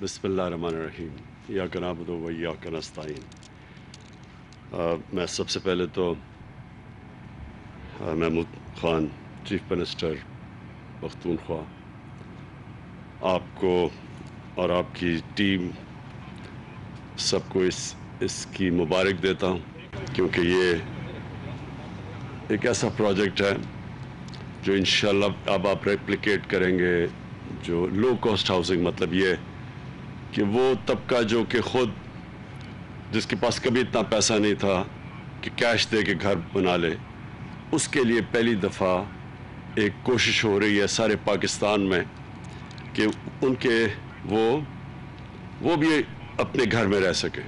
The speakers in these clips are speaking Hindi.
बसमीम या कनाबदो व या कनस्ताइन मैं सबसे पहले तो महमूद ख़ान चीफ मिनिस्टर पख्तूनख्वा आपको और आपकी टीम सबको इस इसकी मुबारक देता हूँ क्योंकि ये एक ऐसा प्रोजेक्ट है जो इन अब आप रेप्लिकेट करेंगे जो लो कॉस्ट हाउसिंग मतलब ये कि वो तबका जो कि खुद जिसके पास कभी इतना पैसा नहीं था कि कैश दे के घर बना ले उसके लिए पहली दफ़ा एक कोशिश हो रही है सारे पाकिस्तान में कि उनके वो वो भी अपने घर में रह सके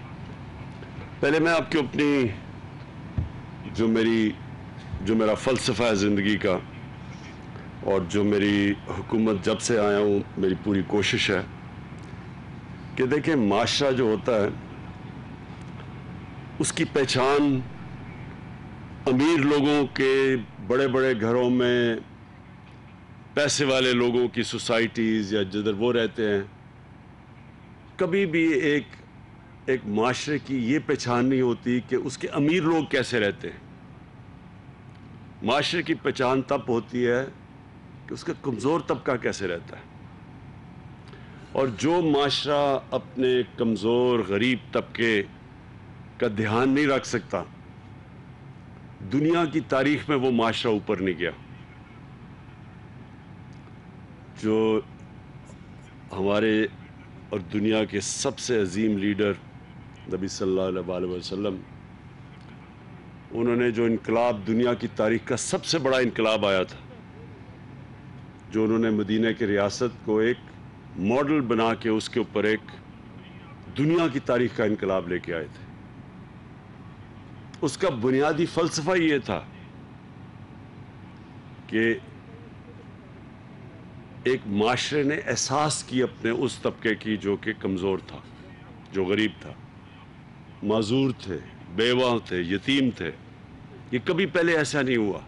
पहले मैं आपके अपनी जो मेरी जो मेरा फ़लसफ़ा है ज़िंदगी का और जो मेरी हुकूमत जब से आया हूँ मेरी पूरी कोशिश है कि देखिए माशरा जो होता है उसकी पहचान अमीर लोगों के बड़े बड़े घरों में पैसे वाले लोगों की सोसाइटीज़ या जिधर वो रहते हैं कभी भी एक एक माशरे की ये पहचान नहीं होती कि उसके अमीर लोग कैसे रहते हैं माशरे की पहचान तब होती है कि उसका कमज़ोर तबका कैसे रहता है और जो माशरा अपने कमज़ोर गरीब तबके का ध्यान नहीं रख सकता दुनिया की तारीख में वो माशरा ऊपर नहीं गया जो हमारे और दुनिया के सबसे अजीम लीडर नबी सल्लल्लाहु अलैहि वसल्लम उन्होंने जो इनकलाब दुनिया की तारीख का सबसे बड़ा इनकलाब आया था जो उन्होंने मदीना की रियासत को एक मॉडल बना के उसके ऊपर एक दुनिया की तारीख का इनकलाब लेके आए थे उसका बुनियादी फलसफा ये था कि एक माशरे ने एहसास की अपने उस तबके की जो कि कमज़ोर था जो गरीब था माजूर थे बेवा थे यतीम थे ये कभी पहले ऐसा नहीं हुआ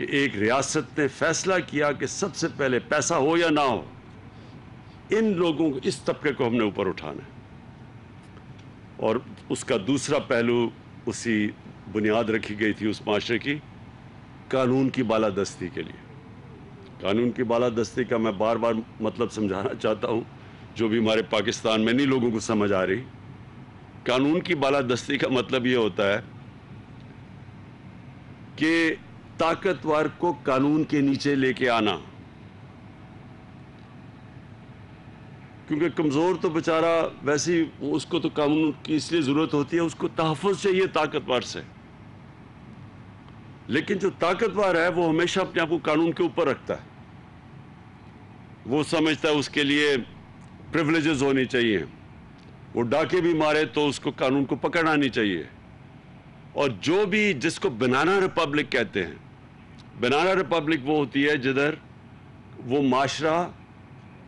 कि एक रियासत ने फैसला किया कि सबसे पहले पैसा हो या ना हो इन लोगों को इस तबके को हमने ऊपर उठाना है और उसका दूसरा पहलू उसी बुनियाद रखी गई थी उस माशरे की कानून की बालादस्ती के लिए कानून की बालादस्ती का मैं बार बार मतलब समझाना चाहता हूँ जो भी हमारे पाकिस्तान में नहीं लोगों को समझ आ रही कानून की बालादस्ती का मतलब ये होता है कि ताकतवर को कानून के नीचे लेके आना क्योंकि कमज़ोर तो बेचारा वैसे ही उसको तो कानून की इसलिए ज़रूरत होती है उसको तहफुज चाहिए ताकतवर से लेकिन जो ताकतवर है वो हमेशा अपने आप को कानून के ऊपर रखता है वो समझता है उसके लिए प्रिवलेजेस होनी चाहिए वो डाके भी मारे तो उसको कानून को पकड़ना नहीं चाहिए और जो भी जिसको बनाना रिपब्लिक कहते हैं बनाना रिपब्लिक वो होती है जिधर वो माशरा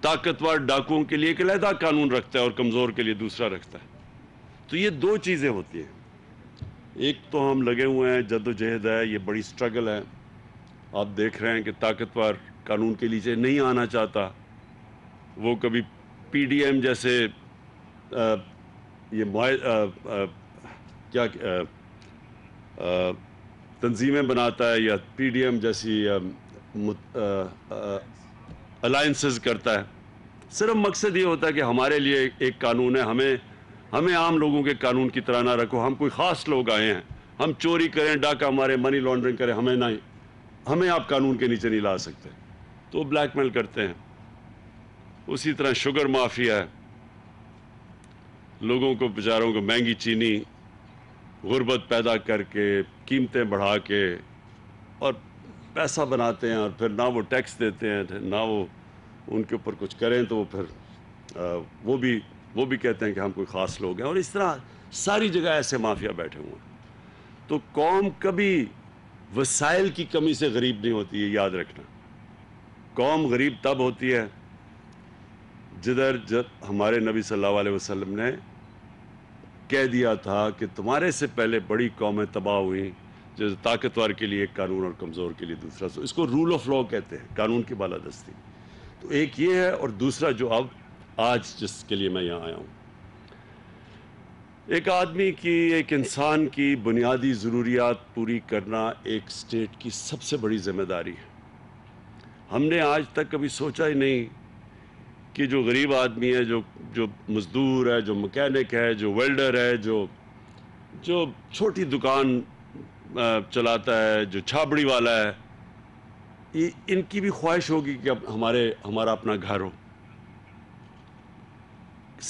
ताकतवर डाकुओं के लिए एक अलहदा कानून रखता है और कमज़ोर के लिए दूसरा रखता है तो ये दो चीज़ें होती हैं एक तो हम लगे हुए हैं जदोजहद है ये बड़ी स्ट्रगल है आप देख रहे हैं कि ताकतवर कानून के लिए नहीं आना चाहता वो कभी पीडीएम जैसे आ, ये आ, आ, क्या आ, आ, तंजीमें बनाता है या पीडीएम जैसी अलाइंसेस करता है सिर्फ मकसद ये होता है कि हमारे लिए एक कानून है हमें हमें आम लोगों के कानून की तरह ना रखो हम कोई ख़ास लोग आए हैं हम चोरी करें डाका मारें मनी लॉन्ड्रिंग करें हमें ना हमें आप कानून के नीचे नहीं ला सकते तो ब्लैकमेल करते हैं उसी तरह शुगर माफिया है लोगों को बेचारों को महंगी चीनी गुर्बत पैदा करके कीमतें बढ़ा के और पैसा बनाते हैं और फिर ना वो टैक्स देते हैं ना वो उनके ऊपर कुछ करें तो वो फिर वो भी वो भी कहते हैं कि हम कोई ख़ास लोग हैं और इस तरह सारी जगह ऐसे माफिया बैठे हुए हैं तो कौम कभी वसाइल की कमी से गरीब नहीं होती है याद रखना कौम गरीब तब होती है जिधर जब हमारे नबी सल्लल्लाहु अलैहि वसल्लम ने कह दिया था कि तुम्हारे से पहले बड़ी कौमें तबाह हुई जो ताकतवर के लिए एक कानून और कमज़ोर के लिए दूसरा सो इसको रूल ऑफ लॉ कहते हैं कानून की बालादस्ती तो एक ये है और दूसरा जो अब आज जिसके लिए मैं यहाँ आया हूँ एक आदमी की एक इंसान की बुनियादी ज़रूरियात पूरी करना एक स्टेट की सबसे बड़ी जिम्मेदारी है हमने आज तक कभी सोचा ही नहीं कि जो गरीब आदमी है जो जो मज़दूर है जो मकैनिक है जो वेल्डर है जो जो छोटी दुकान चलाता है जो छाबड़ी वाला है ये इनकी भी ख्वाहिश होगी कि अब हमारे हमारा अपना घर हो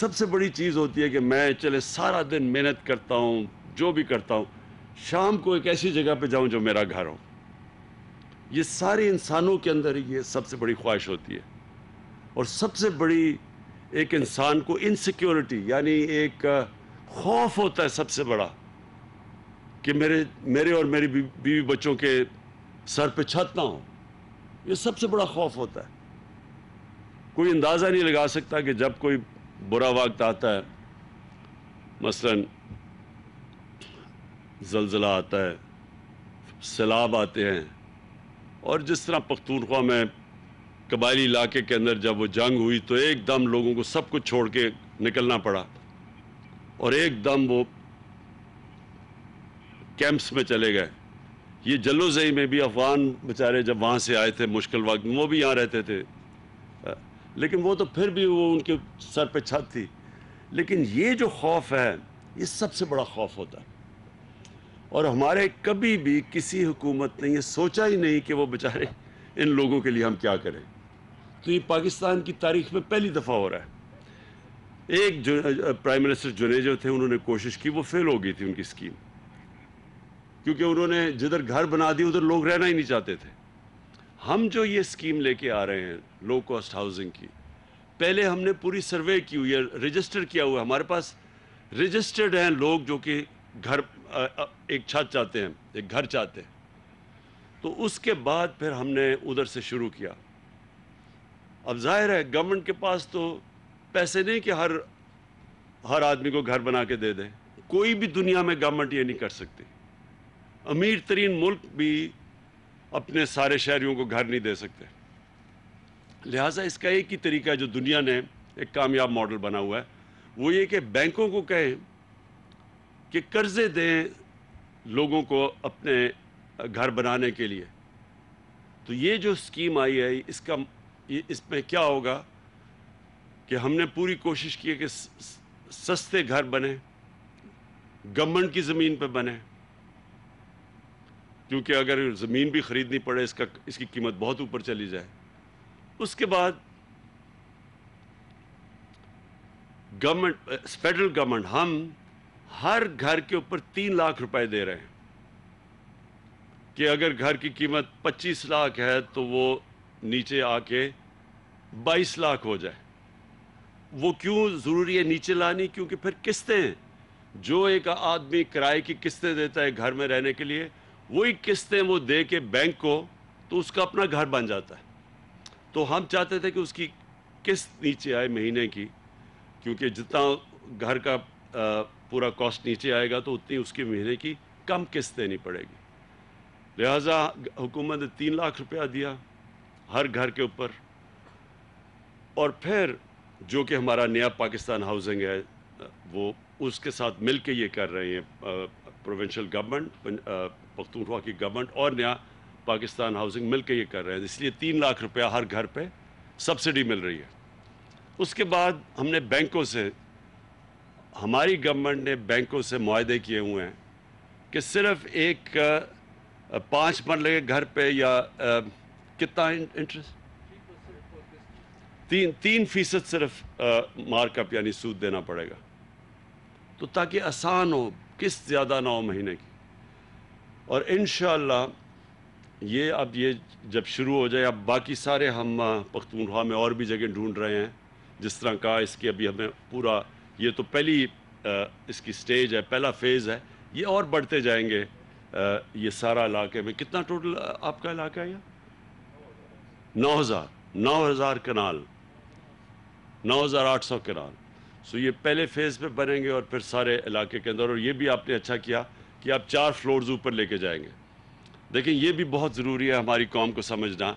सबसे बड़ी चीज़ होती है कि मैं चले सारा दिन मेहनत करता हूँ जो भी करता हूँ शाम को एक ऐसी जगह पे जाऊँ जो मेरा घर हो ये सारे इंसानों के अंदर ये सबसे बड़ी ख्वाहिश होती है और सबसे बड़ी एक इंसान को इनसिक्योरिटी यानी एक खौफ होता है सबसे बड़ा कि मेरे मेरे और मेरी बीवी बच्चों के सर पे छत ना हो ये सबसे बड़ा खौफ होता है कोई अंदाज़ा नहीं लगा सकता कि जब कोई बुरा वक्त आता है मसलन जलजला आता है सैलाब आते हैं और जिस तरह पख्तूनख्वा में कबायली इलाके के अंदर जब वो जंग हुई तो एकदम लोगों को सब कुछ छोड़ के निकलना पड़ा और एकदम वो कैंप्स में चले गए ये जलोजई में भी अफगान बेचारे जब वहाँ से आए थे मुश्किल वक्त वो भी यहाँ रहते थे लेकिन वो तो फिर भी वो उनके सर पे छत थी लेकिन ये जो खौफ है ये सबसे बड़ा खौफ होता है और हमारे कभी भी किसी हुकूमत ने ये सोचा ही नहीं कि वो बेचारे इन लोगों के लिए हम क्या करें तो ये पाकिस्तान की तारीख में पहली दफ़ा हो रहा है एक प्राइम मिनिस्टर जुने जो थे उन्होंने कोशिश की वो फेल हो गई थी उनकी स्कीम क्योंकि उन्होंने जिधर घर बना दिए उधर लोग रहना ही नहीं चाहते थे हम जो ये स्कीम लेके आ रहे हैं लो कॉस्ट हाउसिंग की पहले हमने पूरी सर्वे की हुई है रजिस्टर किया हुआ हमारे पास रजिस्टर्ड हैं लोग जो कि घर एक छत चाहते हैं एक घर चाहते हैं तो उसके बाद फिर हमने उधर से शुरू किया अब जाहिर है गवर्नमेंट के पास तो पैसे नहीं कि हर हर आदमी को घर बना के दे दें कोई भी दुनिया में गवर्नमेंट ये नहीं कर सकती अमीर तरीन मुल्क भी अपने सारे शहरीों को घर नहीं दे सकते लिहाजा इसका एक ही तरीका है जो दुनिया ने एक कामयाब मॉडल बना हुआ है वो ये कि बैंकों को कहें कि कर्ज़े दें लोगों को अपने घर बनाने के लिए तो ये जो स्कीम आई है इसका इसमें क्या होगा कि हमने पूरी कोशिश की है कि सस्ते घर बने गवर्नमेंट की ज़मीन पर बने क्योंकि अगर ज़मीन भी ख़रीदनी पड़े इसका इसकी कीमत बहुत ऊपर चली जाए उसके बाद गवर्नमेंट फेडरल गवर्नमेंट हम हर घर के ऊपर तीन लाख रुपए दे रहे हैं कि अगर घर की कीमत पच्चीस लाख है तो वो नीचे आके 22 लाख हो जाए वो क्यों ज़रूरी है नीचे लानी क्योंकि फिर किस्तें जो एक आदमी किराए की किस्तें देता है घर में रहने के लिए वही किस्तें वो दे के बैंक को तो उसका अपना घर बन जाता है तो हम चाहते थे कि उसकी किस्त नीचे आए महीने की क्योंकि जितना घर का पूरा कॉस्ट नीचे आएगा तो उतनी उसकी महीने की कम किस्त देनी पड़ेगी लिहाजा हुकूमत ने तीन लाख रुपया दिया हर घर के ऊपर और फिर जो कि हमारा नया पाकिस्तान हाउसिंग है वो उसके साथ मिल के ये कर रहे हैं प्रोविंशल गवर्नमेंट पख्तूनख्वा की गवर्नमेंट और नया पाकिस्तान हाउसिंग मिल के ये कर रहे हैं इसलिए तीन लाख रुपया हर घर पे सब्सिडी मिल रही है उसके बाद हमने बैंकों से हमारी गवर्नमेंट ने बैंकों से माहदे किए हुए हैं कि सिर्फ एक पाँच मरल घर पर या कितना इंटरेस्ट तीन तीन फीसद सिर्फ मार्कअप यानी सूद देना पड़ेगा तो ताकि आसान हो किस्त ज़्यादा ना हो महीने की और इन ये अब ये जब शुरू हो जाए अब बाकी सारे हम पख्तूनख्वा में और भी जगह ढूंढ रहे हैं जिस तरह का इसकी अभी हमें पूरा ये तो पहली इसकी स्टेज है पहला फेज़ है ये और बढ़ते जाएंगे ये सारा इलाके में कितना टोटल आपका इलाका है यहाँ नौ हज़ार नौ हज़ार कनाल नौ हज़ार आठ सौ कनाल सो ये पहले फेज़ पे बनेंगे और फिर सारे इलाके के अंदर और ये भी आपने अच्छा किया कि आप चार फ्लोर्स ऊपर लेके जाएंगे देखिए ये भी बहुत ज़रूरी है हमारी कौम को समझना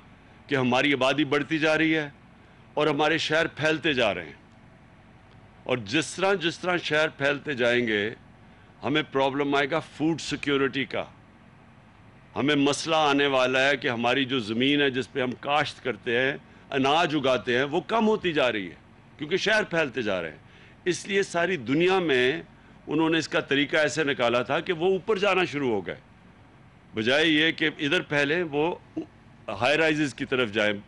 कि हमारी आबादी बढ़ती जा रही है और हमारे शहर फैलते जा रहे हैं और जिस तरह जिस तरह शहर फैलते जाएंगे हमें प्रॉब्लम आएगा फूड सिक्योरिटी का हमें मसला आने वाला है कि हमारी जो ज़मीन है जिस पर हम काश्त करते हैं अनाज उगाते हैं वो कम होती जा रही है क्योंकि शहर फैलते जा रहे हैं इसलिए सारी दुनिया में उन्होंने इसका तरीका ऐसे निकाला था कि वो ऊपर जाना शुरू हो गए बजाय ये कि इधर पहले वो हाई राइज की तरफ जाए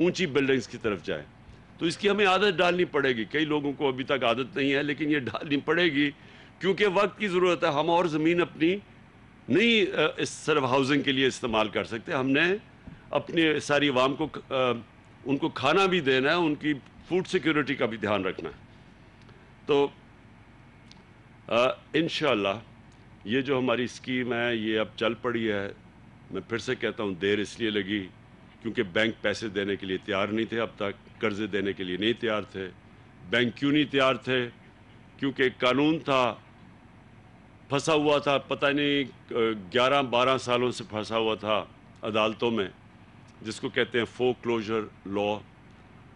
ऊंची बिल्डिंग्स की तरफ जाए तो इसकी हमें आदत डालनी पड़ेगी कई लोगों को अभी तक आदत नहीं है लेकिन ये डालनी पड़ेगी क्योंकि वक्त की ज़रूरत है हम और ज़मीन अपनी नहीं इस सिर्फ हाउसिंग के लिए इस्तेमाल कर सकते हमने अपने सारी आवाम को उनको खाना भी देना है उनकी फूड सिक्योरिटी का भी ध्यान रखना है तो इन ये जो हमारी स्कीम है ये अब चल पड़ी है मैं फिर से कहता हूँ देर इसलिए लगी क्योंकि बैंक पैसे देने के लिए तैयार नहीं थे अब तक कर्जे देने के लिए नहीं तैयार थे बैंक क्यों नहीं तैयार थे क्योंकि कानून था फंसा हुआ था पता नहीं ग्यारह बारह सालों से फंसा हुआ था अदालतों में जिसको कहते हैं folk closure law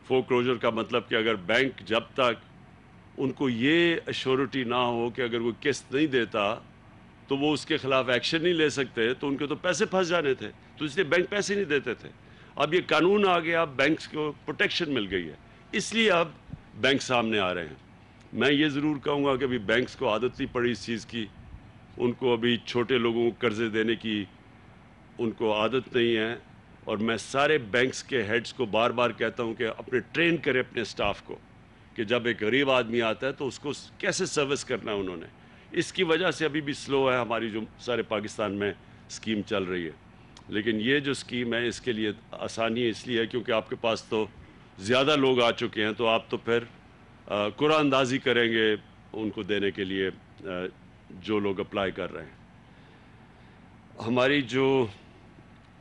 folk closure का मतलब कि अगर बैंक जब तक उनको ये अश्योरिटी ना हो कि अगर वो किस्त नहीं देता तो वो उसके ख़िलाफ़ एक्शन नहीं ले सकते तो उनके तो पैसे फंस जाने थे तो इसलिए बैंक पैसे नहीं देते थे अब ये कानून आ गया बैंक को प्रोटेक्शन मिल गई है इसलिए अब बैंक सामने आ रहे हैं मैं ये ज़रूर कहूँगा कि अभी बैंक्स को आदत नहीं पड़ी इस चीज़ की उनको अभी छोटे लोगों को कर्ज़े देने की उनको आदत नहीं है और मैं सारे बैंक्स के हेड्स को बार बार कहता हूँ कि अपने ट्रेन करें अपने स्टाफ को कि जब एक गरीब आदमी आता है तो उसको कैसे सर्विस करना है उन्होंने इसकी वजह से अभी भी स्लो है हमारी जो सारे पाकिस्तान में स्कीम चल रही है लेकिन ये जो स्कीम है इसके लिए आसानी इसलिए है क्योंकि आपके पास तो ज़्यादा लोग आ चुके हैं तो आप तो फिर कुरानंदाजी करेंगे उनको देने के लिए आ, जो लोग अप्लाई कर रहे हैं हमारी जो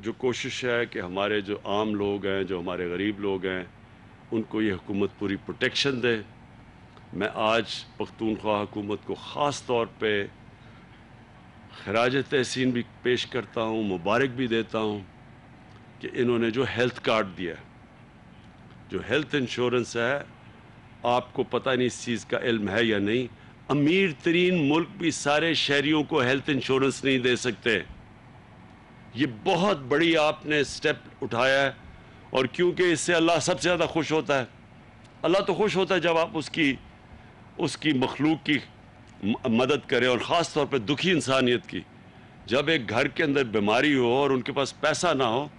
जो कोशिश है कि हमारे जो आम लोग हैं जो हमारे गरीब लोग हैं उनको ये हुकूमत पूरी प्रोटेक्शन दे मैं आज पख्तूनख्वा हुकूमत को ख़ास तौर पर खराज तहसीन भी पेश करता हूँ मुबारक भी देता हूँ कि इन्होंने जो हेल्थ कार्ड दिया जो हेल्थ इंश्योरेंस है आपको पता नहीं इस चीज़ का इल्म है या नहीं अमीर तरीन मुल्क भी सारे शहरीों को हेल्थ इंश्योरेंस नहीं दे सकते ये बहुत बड़ी आपने स्टेप उठाया है और क्योंकि इससे अल्लाह सबसे ज़्यादा खुश होता है अल्लाह तो खुश होता है जब आप उसकी उसकी मखलूक की मदद करें और ख़ास तौर पर दुखी इंसानियत की जब एक घर के अंदर बीमारी हो और उनके पास पैसा ना हो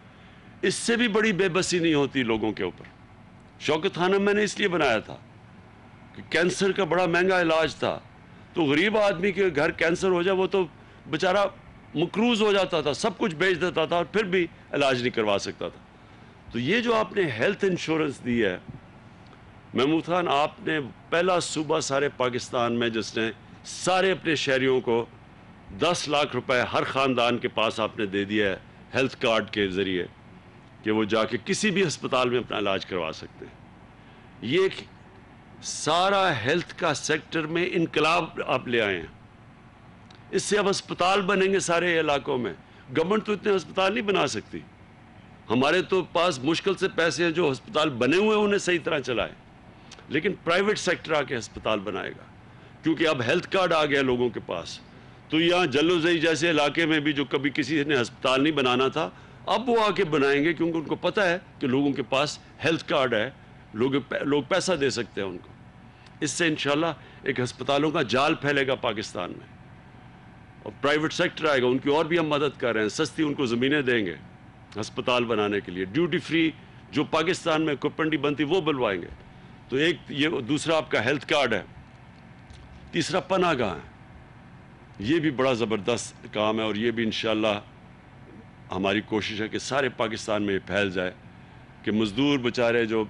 इससे भी बड़ी बेबसी नहीं होती लोगों के ऊपर शौकत खाना मैंने इसलिए बनाया था कैंसर का बड़ा महंगा इलाज था तो गरीब आदमी के घर कैंसर हो जाए वो तो बेचारा मकरूज हो जाता था सब कुछ बेच देता था और फिर भी इलाज नहीं करवा सकता था तो ये जो आपने हेल्थ इंश्योरेंस दी है महमूद खान आपने पहला सूबा सारे पाकिस्तान में जिसने सारे अपने शहरीों को दस लाख रुपए हर ख़ानदान के पास आपने दे दिया है हेल्थ कार्ड के ज़रिए कि वो जाके किसी भी अस्पताल में अपना इलाज करवा सकते हैं ये एक सारा हेल्थ का सेक्टर में इनकलाब आप ले आए हैं इससे अब अस्पताल बनेंगे सारे इलाकों में गवर्नमेंट तो इतने अस्पताल नहीं बना सकती हमारे तो पास मुश्किल से पैसे हैं जो अस्पताल बने हुए हैं उन्हें सही तरह चलाए लेकिन प्राइवेट सेक्टर आके अस्पताल बनाएगा क्योंकि अब हेल्थ कार्ड आ गया लोगों के पास तो यहाँ जल्लोजई जैसे इलाके में भी जो कभी किसी ने अस्पताल नहीं बनाना था अब वो आके बनाएंगे क्योंकि उनको पता है कि लोगों के पास हेल्थ कार्ड है लोग लोग पैसा दे सकते हैं उनको इससे इन एक अस्पतालों का जाल फैलेगा पाकिस्तान में और प्राइवेट सेक्टर आएगा उनकी और भी हम मदद कर रहे हैं सस्ती उनको ज़मीनें देंगे हस्पताल बनाने के लिए ड्यूटी फ्री जो पाकिस्तान में कुपंडी बनती वो बुलवाएंगे तो एक ये दूसरा आपका हेल्थ कार्ड है तीसरा पनागाह है ये भी बड़ा ज़बरदस्त काम है और ये भी इन हमारी कोशिश है कि सारे पाकिस्तान में फैल जाए कि मज़दूर बेचारे जो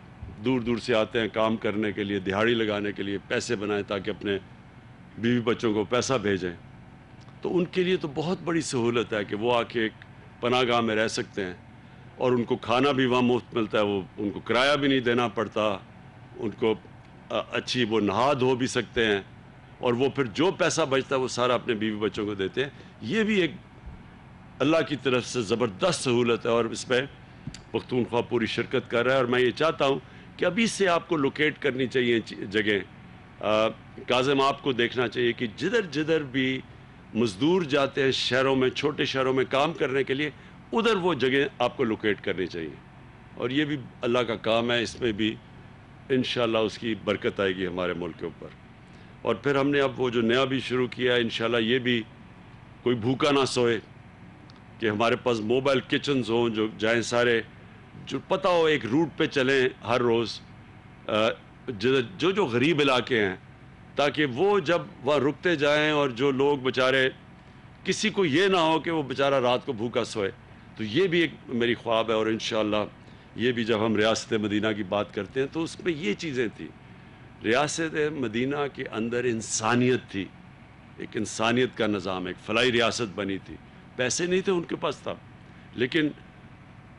दूर दूर से आते हैं काम करने के लिए दिहाड़ी लगाने के लिए पैसे बनाएं ताकि अपने बीवी बच्चों को पैसा भेजें तो उनके लिए तो बहुत बड़ी सहूलत है कि वो आके एक पनागाह में रह सकते हैं और उनको खाना भी वहाँ मुफ्त मिलता है वो उनको किराया भी नहीं देना पड़ता उनको अच्छी वो नहा धो भी सकते हैं और वो फिर जो पैसा बचता है वो सारा अपने बीवी बच्चों को देते हैं ये भी एक अल्लाह की तरफ से ज़बरदस्त सहूलत है और इस पर पख्तूनख्वा पूरी शिरकत कर रहा है और मैं ये चाहता हूँ कि अभी से आपको लोकेट करनी चाहिए जगह काजम आपको देखना चाहिए कि जिधर जिधर भी मज़दूर जाते हैं शहरों में छोटे शहरों में काम करने के लिए उधर वो जगह आपको लोकेट करनी चाहिए और ये भी अल्लाह का काम है इसमें भी इन उसकी बरकत आएगी हमारे मुल्क के ऊपर और फिर हमने अब वो जो नया भी शुरू किया है इन ये भी कोई भूखा ना सोए कि हमारे पास मोबाइल किचन्स हों जो जाएँ सारे जो पता हो एक रूट पे चलें हर रोज़ जो जो गरीब इलाके हैं ताकि वो जब वह रुकते जाएं और जो लोग बेचारे किसी को ये ना हो कि वो बेचारा रात को भूखा सोए तो ये भी एक मेरी ख्वाब है और इन ये भी जब हम रियासत मदीना की बात करते हैं तो उसमें ये चीज़ें थी रियासत मदीना के अंदर इंसानियत थी एक इंसानियत का निज़ाम एक फलाई रियासत बनी थी पैसे नहीं थे उनके पास था लेकिन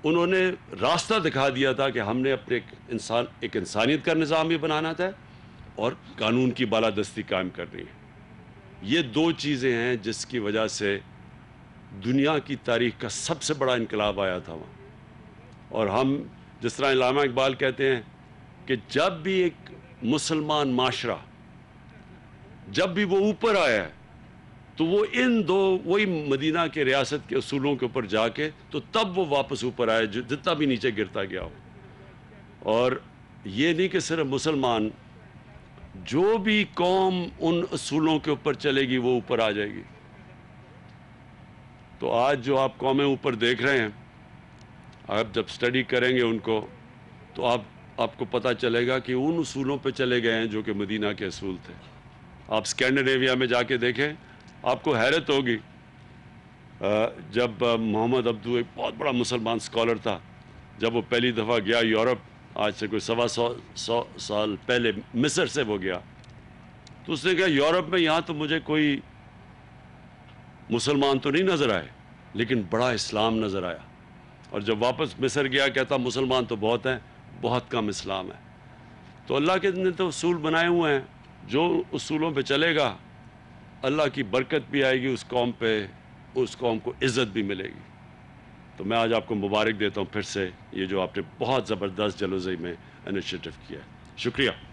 उन्होंने रास्ता दिखा दिया था कि हमने अपने इंसान एक इंसानियत का निज़ाम भी बनाना था और कानून की बालादस्ती कायम करनी है ये दो चीज़ें हैं जिसकी वजह से दुनिया की तारीख का सबसे बड़ा इनकलाब आया था वहाँ और हम जिस तरह इलामा इकबाल कहते हैं कि जब भी एक मुसलमान माशरा जब भी वो ऊपर आया है तो वो इन दो वही मदीना के रियासत के असूलों के ऊपर जाके तो तब वो वापस ऊपर आए जो जितना भी नीचे गिरता गया हो और ये नहीं कि सिर्फ मुसलमान जो भी कौम उन असूलों के ऊपर चलेगी वो ऊपर आ जाएगी तो आज जो आप कौमें ऊपर देख रहे हैं आप जब स्टडी करेंगे उनको तो आप आपको पता चलेगा कि उन असूलों पे चले गए हैं जो कि मदीना के असूल थे आप स्कैंडिनेविया में जाके देखें आपको हैरत होगी जब मोहम्मद अब्दू एक बहुत बड़ा मुसलमान स्कॉलर था जब वो पहली दफ़ा गया यूरोप आज से कोई सवा सौ सौ साल पहले मिस्र से वो गया तो उसने कहा यूरोप में यहाँ तो मुझे कोई मुसलमान तो नहीं नज़र आए लेकिन बड़ा इस्लाम नज़र आया और जब वापस मिस्र गया कहता मुसलमान तो बहुत हैं बहुत कम इस्लाम है तो अल्लाह के ने तो असूल बनाए हुए हैं जो उसूलों पे चलेगा अल्लाह की बरकत भी आएगी उस कौम पे उस कौम को इज़्ज़त भी मिलेगी तो मैं आज आपको मुबारक देता हूँ फिर से ये जो आपने बहुत ज़बरदस्त जलोजई में इनिशिएटिव किया है शुक्रिया